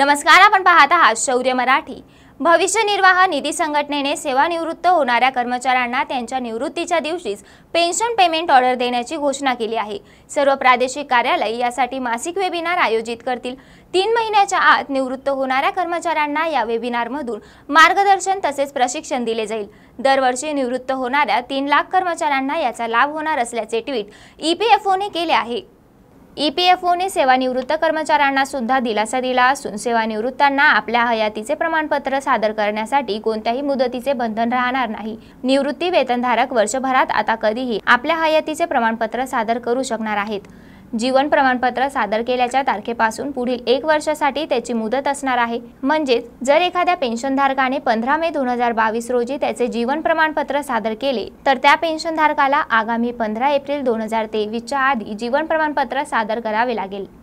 नमस्कार आपण पाहत आहात शौर्य मराठी भविष्य निर्वाह निधी संघटनेने सेवानिवृत्त होणाऱ्या कर्मचाऱ्यांना त्यांच्या निवृत्तीच्या दिवशीच पेन्शन पेमेंट ऑर्डर देण्याची घोषणा केली आहे सर्व प्रादेशिक कार्यालय यासाठी मासिक वेबिनार आयोजित करतील तीन महिन्याच्या आत निवृत्त होणाऱ्या कर्मचाऱ्यांना या वेबिनारमधून मार्गदर्शन तसेच प्रशिक्षण दिले जाईल दरवर्षी निवृत्त होणाऱ्या तीन लाख कर्मचाऱ्यांना याचा लाभ होणार असल्याचे ट्विट ई पी एफ ओने केले आहे ने सेवानिवृत्त कर्मचाऱ्यांना सुद्धा दिलासा दिला असून सेवानिवृत्तांना आपल्या हयातीचे प्रमाणपत्र सादर करण्यासाठी कोणत्याही मुदतीचे बंधन राहणार नाही निवृत्ती वेतनधारक वर्षभरात आता कधीही आपल्या हयातीचे प्रमाणपत्र सादर करू शकणार आहेत जीवन प्रमाणपत्र सादर केल्याच्या तारखेपासून पुढील एक वर्षासाठी त्याची मुदत असणार आहे म्हणजेच जर एखाद्या पेन्शनधारकाने पंधरा मे दोन हजार बावीस रोजी त्याचे जीवन प्रमाणपत्र सादर केले तर त्या पेन्शनधारकाला आगामी पंधरा एप्रिल दोन हजार तेवीसच्या आधी जीवन प्रमाणपत्र सादर करावे लागेल